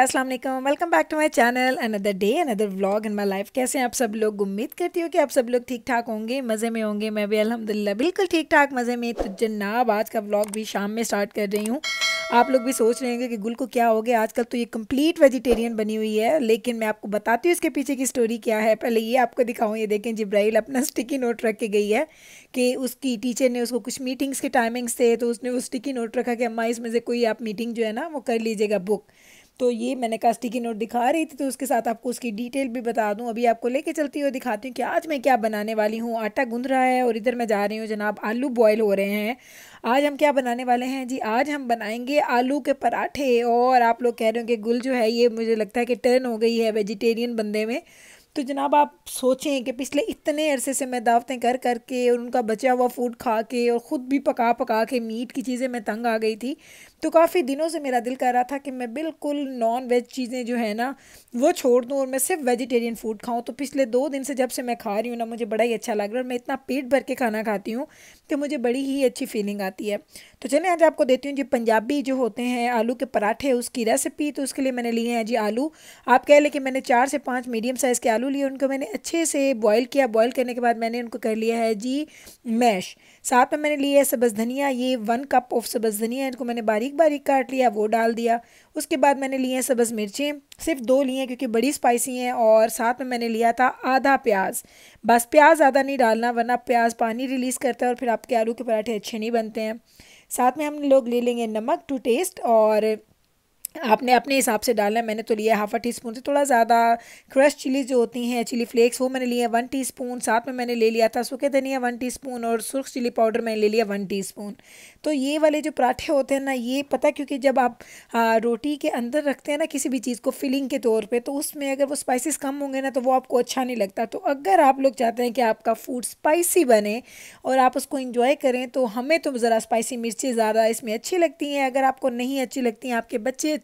अस्सलाम वालेकुम welcome back to my channel another day another vlog in my life कैसे हैं आप सब लोग उम्मीद करती हूँ कि आप सब लोग ठीक ठाक होंगे मज़े में होंगे मैं भी अल्हम्दुलिल्लाह बिल्कुल ठीक ठाक मज़े में तो जनाब आज का व्लॉग भी शाम में स्टार्ट कर रही हूँ आप लोग भी सोच रहे होंगे कि गुल को क्या हो गया आजकल तो ये कंप्लीट वेजिटेरियन बनी हुई है लेकिन मैं आपको बताती हूँ इसके पीछे की स्टोरी क्या है पहले ये आपको दिखाऊँ ये देखें जिब्राइल अपना स्टिकी नोट रख के गई है कि उसकी टीचर ने उसको कुछ मीटिंग्स के टाइमिंग्स थे तो उसने वो स्टिकी नोट रखा कि अम्मा इसमें से कोई आप मीटिंग जो है ना वो कर लीजिएगा बुक तो ये मैंने कहा स्टिकी नोट दिखा रही थी तो उसके साथ आपको उसकी डिटेल भी बता दूँ अभी आपको लेके चलती हूँ दिखाती हूँ कि आज मैं क्या बनाने वाली हूँ आटा गूंध रहा है और इधर मैं जा रही हूँ जनाब आलू बॉयल हो रहे हैं आज हम क्या बनाने वाले हैं जी आज हम बनाएंगे आलू के पराठे और आप लोग कह रहे हो कि गुल जो है ये मुझे लगता है कि टर्न हो गई है वेजिटेरियन बंदे में तो जनाब आप सोचें कि पिछले इतने अरसे से मैं दावतें कर कर के और उनका बचा हुआ फूड खा के और ख़ुद भी पका पका के मीट की चीज़ें मैं तंग आ गई थी तो काफ़ी दिनों से मेरा दिल कर रहा था कि मैं बिल्कुल नॉन वेज चीज़ें जो है ना वो छोड़ दूँ और मैं सिर्फ वेजिटेरियन फूड खाऊँ तो पिछले दो दिन से जब से मैं खा रही हूँ ना मुझे बड़ा ही अच्छा लग रहा है और मैं इतना पेट भर के खाना खाती हूँ तो मुझे बड़ी ही अच्छी फीलिंग आती है तो चलिए आज आपको देती हूँ जी पंजाबी जो होते हैं आलू के पराठे उसकी रेसिपी तो उसके लिए मैंने लिए हैं जी आलू आप कह लें कि मैंने चार से पाँच मीडियम साइज़ के आलू लिए उनको मैंने अच्छे से बॉयल किया बॉयल करने के बाद मैंने उनको कर लिया है जी मैश साथ में मैंने लिया है सब्ज़ धनिया ये वन कप ऑफ सब्ज़ धनिया इनको मैंने बारीक बारीक काट लिया वो डाल दिया उसके बाद मैंने लिए हैं सब्ज़ मिर्चें सिर्फ दो लिए हैं क्योंकि बड़ी स्पाइसी हैं और साथ में मैंने लिया था आधा प्याज बस प्याज आधा नहीं डालना वरना प्याज पानी रिलीज़ करता है और फिर आपके आलू के पराठे अच्छे नहीं बनते हैं साथ में हम लोग ले लेंगे नमक टू टेस्ट और आपने अपने हिसाब से डालना है मैंने तो लिया हाफ टी स्पून से थोड़ा ज़्यादा क्रश चिली जो होती हैं चिली फ्लेक्स वो मैंने लिए हैं वन स्पून साथ में मैंने ले लिया था सूखे धनिया वन टी स्पून और सुर्ख चिली पाउडर मैंने ले लिया वन टी स्पून तो ये वाले जो पराठे होते हैं ना ये पता क्योंकि जब आप आ, रोटी के अंदर रखते हैं ना किसी भी चीज़ को फिलिंग के तौर पर तो उसमें अगर वो स्पाइसिस कम होंगे ना तो वो आपको अच्छा नहीं लगता तो अगर आप लोग चाहते हैं कि आपका फूड स्पाइसी बने और आप उसको इंजॉय करें तो हमें तो ज़रा स्पाइसी मिर्ची ज़्यादा इसमें अच्छी लगती हैं अगर आपको नहीं अच्छी लगती हैं आपके बच्चे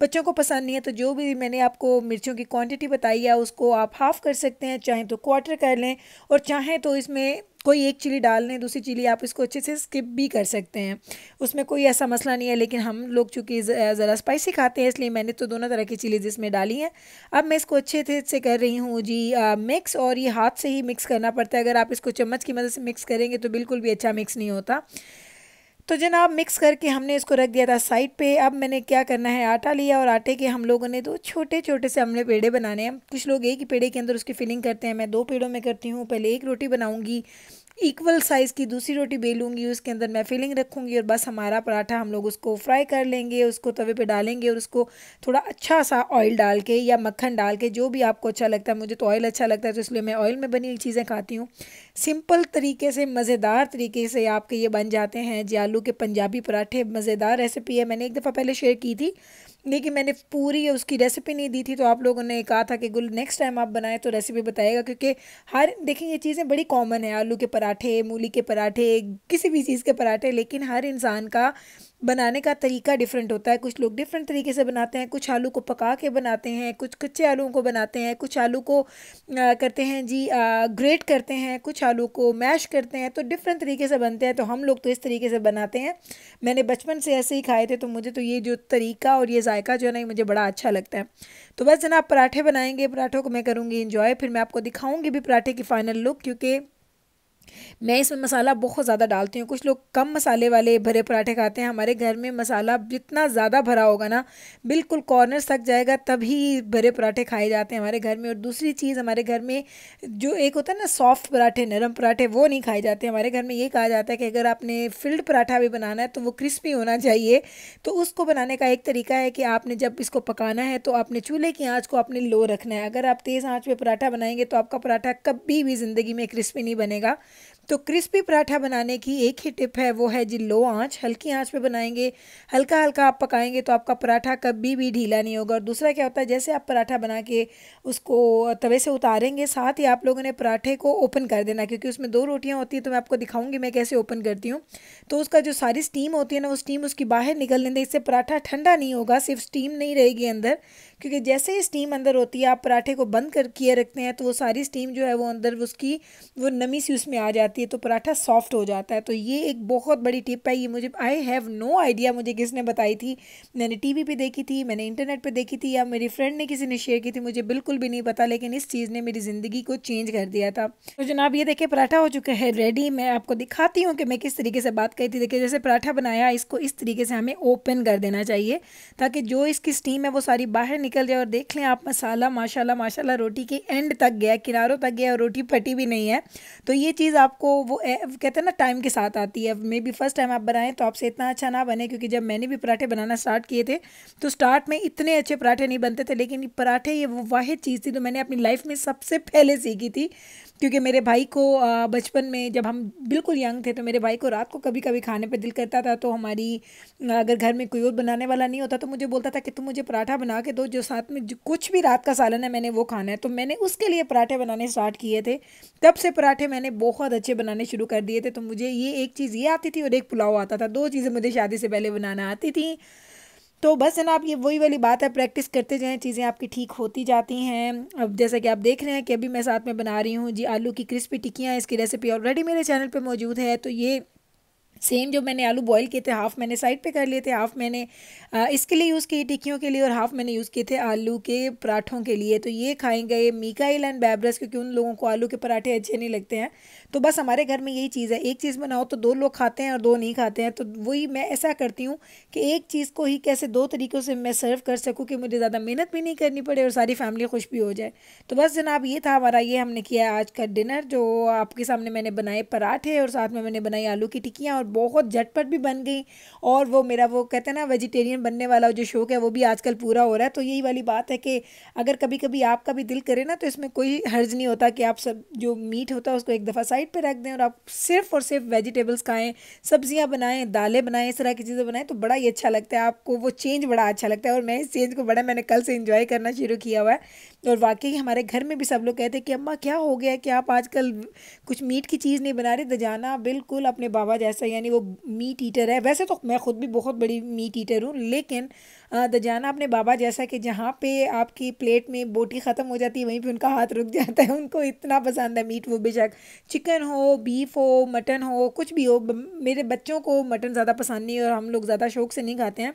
बच्चों को पसंद नहीं है तो जो भी मैंने आपको मिर्चों की क्वांटिटी बताई है उसको आप हाफ़ कर सकते हैं चाहें तो क्वार्टर कर लें और चाहें तो इसमें कोई एक चिली डाल लें दूसरी चिली आप इसको अच्छे से स्किप भी कर सकते हैं उसमें कोई ऐसा मसला नहीं है लेकिन हम लोग चूँकि ज़रा स्पाइसी खाते हैं इसलिए मैंने तो दोनों तरह की चिलीज़ इसमें डाली हैं अब मैं इसको अच्छे से कर रही हूँ जी आ, मिक्स और ये हाथ से ही मिक्स करना पड़ता है अगर आप इसको चम्मच की मदद से मिक्स करेंगे तो बिल्कुल भी अच्छा मिक्स नहीं होता तो जनाब मिक्स करके हमने इसको रख दिया था साइड पे अब मैंने क्या करना है आटा लिया और आटे के हम लोगों ने दो छोटे छोटे से हमने पेड़े बनाने हैं कुछ लोग एक ही पेड़े के अंदर उसकी फिलिंग करते हैं मैं दो पेड़ों में करती हूँ पहले एक रोटी बनाऊँगी इक्वल साइज़ की दूसरी रोटी बेलूँगी उसके अंदर मैं फिलिंग रखूँगी और बस हमारा पराठा हम लोग उसको फ्राई कर लेंगे उसको तवे पे डालेंगे और उसको थोड़ा अच्छा सा ऑयल डाल के या मक्खन डाल के जो भी आपको अच्छा लगता है मुझे तो ऑयल अच्छा लगता है तो इसलिए मैं ऑयल में बनी हुई चीज़ें खाती हूँ सिंपल तरीके से मज़ेदार तरीके से आपके ये बन जाते हैं जे आलू के पंजाबी पराठे मज़ेदार रेसिपी है मैंने एक दफ़ा पहले शेयर की थी लेकिन मैंने पूरी उसकी रेसिपी नहीं दी थी तो आप लोगों ने कहा था कि गुल नेक्स्ट टाइम आप बनाएं तो रेसिपी बताएगा क्योंकि हर देखें ये चीज़ें बड़ी कॉमन है आलू के पराठे मूली के पराठे किसी भी चीज़ के पराठे लेकिन हर इंसान का बनाने का तरीका डिफरेंट होता है कुछ लोग डिफरेंट तरीके से बनाते हैं कुछ आलू को पका के बनाते हैं कुछ कच्चे आलूओं को बनाते हैं कुछ आलू को आ, करते हैं जी आ, ग्रेट करते हैं कुछ आलू को मैश करते हैं तो डिफरेंट तरीके से बनते हैं तो हम लोग तो इस तरीके से बनाते हैं मैंने बचपन से ऐसे ही खाए थे तो मुझे तो ये जो तरीका और ये जायका जो है ना मुझे बड़ा अच्छा लगता है तो बस आप पराठे बनाएंगे पराठों को मैं करूँगी इन्जॉय फिर मैं आपको दिखाऊँगी भी पराठे की फ़ाइनल लुक क्योंकि मैं इसमें मसाला बहुत ज़्यादा डालती हूँ कुछ लोग कम मसाले वाले भरे पराठे खाते हैं हमारे घर में मसाला जितना ज़्यादा भरा होगा ना बिल्कुल कॉर्नर तक जाएगा तभी भरे पराठे खाए जाते हैं हमारे घर में और दूसरी चीज़ हमारे घर में जो एक होता है ना सॉफ्ट पराठे नरम पराठे वो नहीं खाए जाते हमारे घर में ये कहा जाता है कि अगर आपने फिल्ड पराठा भी बनाना है तो वो क्रिस्पी होना चाहिए तो उसको बनाने का एक तरीका है कि आपने जब इसको पकाना है तो आपने चूल्हे की आँच को आपने लो रखना है अगर आप तेज़ आँच पर पराठा बनाएंगे तो आपका पराठा कभी भी ज़िंदगी में क्रिस्पी नहीं बनेगा तो क्रिस्पी पराठा बनाने की एक ही टिप है वो है जी लो आंच हल्की आंच पे बनाएंगे हल्का हल्का आप पकाएंगे तो आपका पराठा कभी भी ढीला नहीं होगा और दूसरा क्या होता है जैसे आप पराठा बना के उसको तवे से उतारेंगे साथ ही आप लोगों ने पराठे को ओपन कर देना क्योंकि उसमें दो रोटियाँ होती हैं तो मैं आपको दिखाऊँगी मैं कैसे ओपन करती हूँ तो उसका जो सारी स्टीम होती है ना वो स्टीम उसकी बाहर निकलने दें इससे पराठा ठंडा नहीं होगा सिर्फ स्टीम नहीं रहेगी अंदर क्योंकि जैसे ही स्टीम अंदर होती है आप पराठे को बंद कर किए रखते हैं तो वो सारी स्टीम जो है वो अंदर उसकी वो नमी सी उसमें आ जाती है तो पराठा सॉफ्ट हो जाता है तो ये एक बहुत बड़ी टिप है ये मुझे आई हैव नो आइडिया मुझे किसने बताई थी मैंने टी वी देखी थी मैंने इंटरनेट पर देखी थी या मेरी फ्रेंड ने किसी ने शेयर की थी मुझे बिल्कुल भी नहीं पता लेकिन इस चीज़ ने मेरी ज़िंदगी को चेंज कर दिया था तो जनाब ये देखिए पराठा हो चुका है रेडी मैं आपको दिखाती हूँ कि मैं किस तरीके से बात करी थी देखिए जैसे पराठा बनाया इसको इस तरीके से हमें ओपन कर देना चाहिए ताकि जो इसकी स्टीम है वो सारी बाहर निकल निकल जाए और देख लें आप मसाला माशाल्लाह माशाल्लाह रोटी के एंड तक गया किनारों तक गया और रोटी फटी भी नहीं है तो ये चीज़ आपको वो कहते हैं ना टाइम के साथ आती है मे बी फर्स्ट टाइम आप बनाएं तो आपसे इतना अच्छा ना बने क्योंकि जब मैंने भी पराठे बनाना स्टार्ट किए थे तो स्टार्ट में इतने अच्छे पराठे नहीं बनते थे लेकिन पराठे ये वो वाहिद चीज़ थी तो मैंने अपनी लाइफ में सबसे पहले सीखी थी क्योंकि मेरे भाई को बचपन में जब हम बिल्कुल यंग थे तो मेरे भाई को रात को कभी कभी खाने पर दिल करता था तो हमारी अगर घर में कोई और बनाने वाला नहीं होता तो मुझे बोलता था कि तुम मुझे पराठा बना के दो जो साथ में जो कुछ भी रात का सालन है मैंने वो खाना है तो मैंने उसके लिए पराठे बनाने स्टार्ट किए थे तब से पराठे मैंने बहुत अच्छे बनाने शुरू कर दिए थे तो मुझे ये एक चीज़ ये आती थी और एक पुलाव आता था दो चीज़ें मुझे शादी से पहले बनाना आती थी तो बस है ना आप ये वही वाली बात है प्रैक्टिस करते जाएँ चीज़ें आपकी ठीक होती जाती हैं अब जैसा कि आप देख रहे हैं कि अभी मैं साथ में बना रही हूँ जी आलू की क्रिस्पी टिक्कियाँ इसकी रेसिपी ऑलरेडी मेरे चैनल पर मौजूद है तो ये सेम जो मैंने आलू बॉईल किए थे हाफ़ मैंने साइड पे कर लिए थे हाफ़ मैंने इसके लिए यूज़ की टिक्कियों के लिए और हाफ़ मैंने यूज़ किए थे आलू के पराठों के लिए तो ये खाएंगे मीकाइल एंड बैबरस क्योंकि उन लोगों को आलू के पराठे अच्छे नहीं लगते हैं तो बस हमारे घर में यही चीज़ है एक चीज़ बनाओ तो दो लोग खाते हैं और दो नहीं खाते हैं तो वही मैं ऐसा करती हूँ कि एक चीज़ को ही कैसे दो तरीक़ों से मैं सर्व कर सकूँ कि मुझे ज़्यादा मेहनत भी नहीं करनी पड़े और सारी फैमिली खुश भी हो जाए तो बस जनाब ये था हमारा ये हमने किया आज का डिनर जो आपके सामने मैंने बनाए पराठे और साथ में मैंने बनाई आलू की टिक्कियाँ और बहुत झटपट भी बन गई और वो मेरा वो कहते हैं ना वेजिटेरियन बनने वाला जो शौक है वो भी आजकल पूरा हो रहा है तो यही वाली बात है कि अगर कभी कभी आपका भी दिल करे ना तो इसमें कोई हर्ज नहीं होता कि आप सब जो मीट होता है उसको एक दफ़ा साइड पर रख दें और आप सिर्फ और सिर्फ वेजिटेबल्स खाएँ सब्जियाँ बनाएँ दालें बनाएँ इस तरह की चीज़ें बनाएँ तो बड़ा ही अच्छा लगता है आपको वो चेंज बड़ा अच्छा लगता है और मैं इस चेंज को बड़ा मैंने कल से इन्जॉय करना शुरू किया हुआ है और वाकई हमारे घर में भी सब लोग कहते हैं कि अम्मा क्या हो गया कि आप आजकल कुछ मीट की चीज़ नहीं बना रहे दजाना तो बिल्कुल अपने बाबा जैसा यानी यानी वो मीट ईटर है वैसे तो मैं ख़ुद भी बहुत बड़ी मीट ईटर हूँ लेकिन दजाना अपने बाबा जैसा कि जहाँ पे आपकी प्लेट में बोटी ख़त्म हो जाती है वहीं पे उनका हाथ रुक जाता है उनको इतना पसंद है मीट वो बेशक चिकन हो बीफ हो मटन हो कुछ भी हो मेरे बच्चों को मटन ज़्यादा पसंद नहीं और हम लोग ज़्यादा शौक से नहीं खाते हैं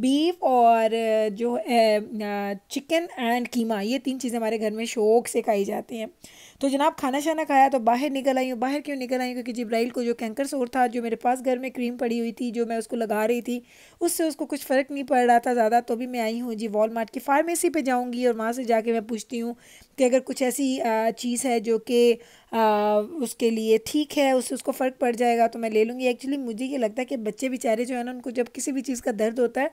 बीफ और जो चिकन एंड कीमा ये तीन चीज़ें हमारे घर में शौक से खाई जाती हैं तो जनाब खाना शाना खाया तो बाहर निकल आई हूँ बाहर क्यों निकल आई क्योंकि जब्राइल को जो कैंकर सोर था जो मेरे पास घर में क्रीम पड़ी हुई थी जो मैं उसको लगा रही थी उससे उसको कुछ फ़र्क नहीं पड़ रहा था ज़्यादा तो भी मैं आई हूँ जी वॉलमार्ट की फार्मेसी पर जाऊँगी और वहाँ से जाके मैं पूछती हूँ कि अगर कुछ ऐसी चीज़ है जो कि उसके लिए ठीक है उससे उसको फ़र्क पड़ जाएगा तो मैं ले लूँगी एक्चुअली मुझे ये लगता है कि बच्चे बेचारे जो है ना उनको जब किसी भी चीज़ का दर्द होता है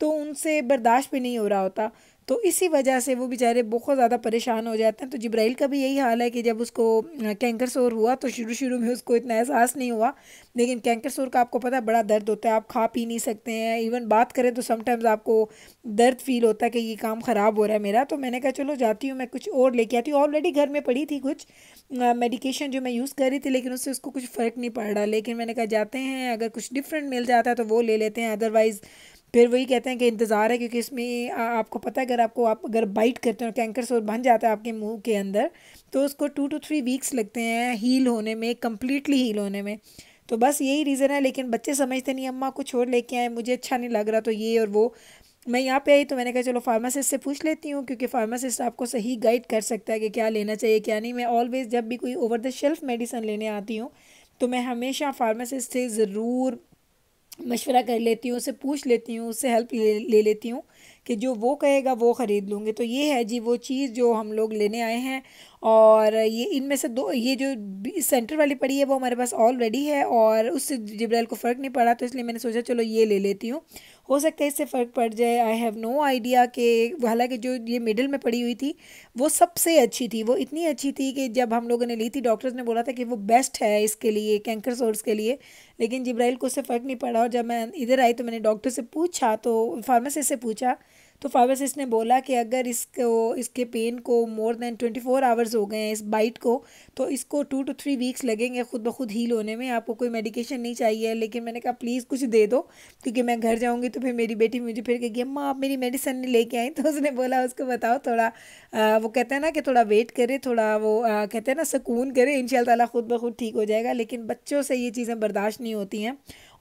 तो उनसे बर्दाश्त भी नहीं हो रहा होता तो इसी वजह से वो बेचारे बहुत ज़्यादा परेशान हो जाते हैं तो जब्राइल का भी यही हाल है कि जब उसको कैंकर शोर हुआ तो शुरू शुरू में उसको इतना एहसास नहीं हुआ लेकिन कैंकर शोर का आपको पता है बड़ा दर्द होता है आप खा पी नहीं सकते हैं इवन बात करें तो समटाइम्स आपको दर्द फील होता है कि ये काम ख़राब हो रहा है मेरा तो मैंने कहा चलो जाती हूँ मैं कुछ और लेके आती हूँ ऑलरेडी घर में पड़ी थी कुछ मेडिकेशन जो मैं यूज़ कर रही थी लेकिन उससे उसको कुछ फ़र्क नहीं पड़ रहा लेकिन मैंने कहा जाते हैं अगर कुछ डिफरेंट मिल जाता है तो वो ले लेते हैं अदरवाइज़ फिर वही कहते हैं कि इंतज़ार है क्योंकि इसमें आपको पता है अगर आपको आप अगर बाइट करते हैं कैंकर सोर बन जाता है आपके मुंह के अंदर तो उसको टू टू थ्री वीक्स लगते हैं हील होने में कम्प्लीटली हील होने में तो बस यही रीज़न है लेकिन बच्चे समझते नहीं अम्मा कुछ और लेके आए मुझे अच्छा नहीं लग रहा तो ये और वो मैं यहाँ पे आई तो मैंने कहा चलो फार्मासिस्ट से पूछ लेती हूँ क्योंकि फार्मासिस्ट आपको सही गाइड कर सकता है कि क्या लेना चाहिए क्या नहीं मैं ऑलवेज़ जब भी कोई ओवर द शेल्फ़ मेडिसन लेने आती हूँ तो मैं हमेशा फार्मासिस्ट से ज़रूर मशवरा कर लेती हूँ उसे पूछ लेती हूँ उससे हेल्प ले, ले लेती हूँ कि जो वो कहेगा वो ख़रीद लूँगी तो ये है जी वो चीज़ जो हम लोग लेने आए हैं और ये इनमें से दो ये जो सेंटर वाली पड़ी है वो हमारे पास ऑलरेडी है और उससे जबरैल को फ़र्क नहीं पड़ा तो इसलिए मैंने सोचा चलो ये ले लेती हूँ हो सकता है इससे फ़र्क पड़ जाए आई हैव नो आइडिया कि हालांकि जो ये मिडिल में पड़ी हुई थी वो सबसे अच्छी थी वो इतनी अच्छी थी कि जब हम लोगों ने ली थी डॉक्टर्स ने बोला था कि वो बेस्ट है इसके लिए कैंकर सोर्स के लिए लेकिन जिब्राइल को उससे फ़र्क नहीं पड़ा और जब मैं इधर आई तो मैंने डॉक्टर से पूछा तो फार्मासिस्ट से पूछा तो फार्मासिस्ट ने बोला कि अगर इसको इसके पेन को more than twenty four hours हो गए हैं इस बाइट को तो इसको टू टू थ्री वीक्स लगेंगे ख़ुद ब खुद हील होने में आपको कोई मेडिकेशन नहीं चाहिए लेकिन मैंने कहा प्लीज़ कुछ दे दो क्योंकि मैं घर जाऊँगी तो फिर मेरी बेटी मुझे फिर कहेगी अम्मा आप मेरी मेडिसिन नहीं लेके आई तो उसने बोला उसको बताओ थोड़ा आ, वो कहते हैं ना कि थोड़ा वेट करे थोड़ा वो आ, कहते हैं ना सुकून करे इन शाला ख़ुद ब खुद ठीक हो जाएगा लेकिन बच्चों से ये चीज़ें बर्दाश्त नहीं होती हैं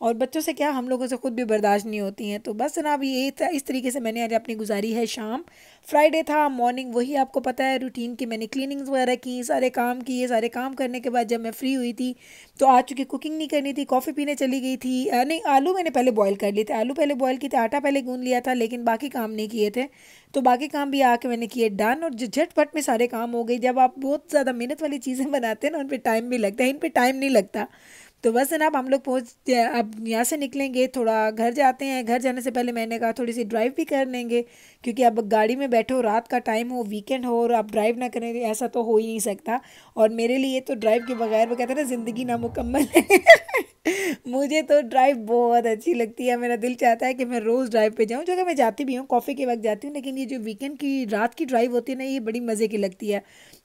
और बच्चों से क्या हम लोगों से ख़ुद भी बर्दाश्त नहीं होती हैं तो बस जनाब ये था इस तरीके से मैंने आज अपनी गुजारी है शाम फ्राइडे था मॉर्निंग वही आपको पता है रूटीन की मैंने क्लिनिंग्स वगैरह की सारे काम किए सारे काम करने के बाद जब मैं फ्री हुई थी तो आज चूँकि कुकिंग नहीं करनी थी कॉफ़ी पीने चली गई थी नहीं आलू मैंने पहले बॉयल कर लिए थे आलू पहले बॉयल किए थे आटा पहले गूँध लिया था लेकिन बाकी काम नहीं किए थे तो बाकी काम भी आके मैंने किए डन और जो झटपट में सारे काम हो गए जब आप बहुत ज़्यादा मेहनत वाली चीज़ें बनाते हैं ना उन पर टाइम भी लगता है इन पर टाइम नहीं लगता तो बस जनाब हम लोग पहुँच अब यहाँ से निकलेंगे थोड़ा घर जाते हैं घर जाने से पहले मैंने कहा थोड़ी सी ड्राइव भी कर लेंगे क्योंकि अब गाड़ी में बैठो रात का टाइम हो वीकेंड हो और आप ड्राइव ना करें ऐसा तो हो ही नहीं सकता और मेरे लिए तो ड्राइव के बगैर वो कहते हैं ना ज़िंदगी नामुकम्मल है मुझे तो ड्राइव बहुत अच्छी लगती है मेरा दिल चाहता है कि मैं रोज़ ड्राइव पे जाऊँ जो कि मैं जाती भी हूँ कॉफ़ी के वक्त जाती हूँ लेकिन ये जो वीकेंड की रात की ड्राइव होती है ना ये बड़ी मज़े की लगती है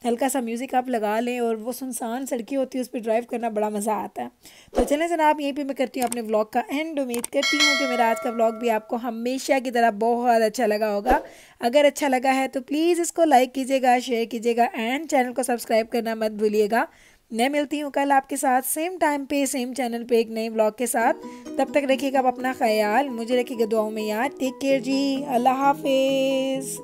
हल्का सा म्यूज़िक आप लगा लें और वो सुनसान सड़कें होती है उस पर ड्राइव करना बड़ा मज़ा आता है तो चलें जनाब यहीं पे मैं करती हूँ अपने व्लॉग का एंड उम्मीद करती हूँ कि मेरा आज का व्लॉग भी आपको हमेशा की तरह बहुत अच्छा लगा होगा अगर अच्छा लगा है तो प्लीज़ इसको लाइक कीजिएगा शेयर कीजिएगा एंड चैनल को सब्सक्राइब करना मत भूलिएगा मैं मिलती हूँ कल आपके साथ सेम टाइम पे सेम चैनल पे एक नए ब्लॉग के साथ तब तक रखिएगा आप अपना ख्याल मुझे रखिएगा दुआओं में याद टेक केयर जी अल्लाह हाफिज़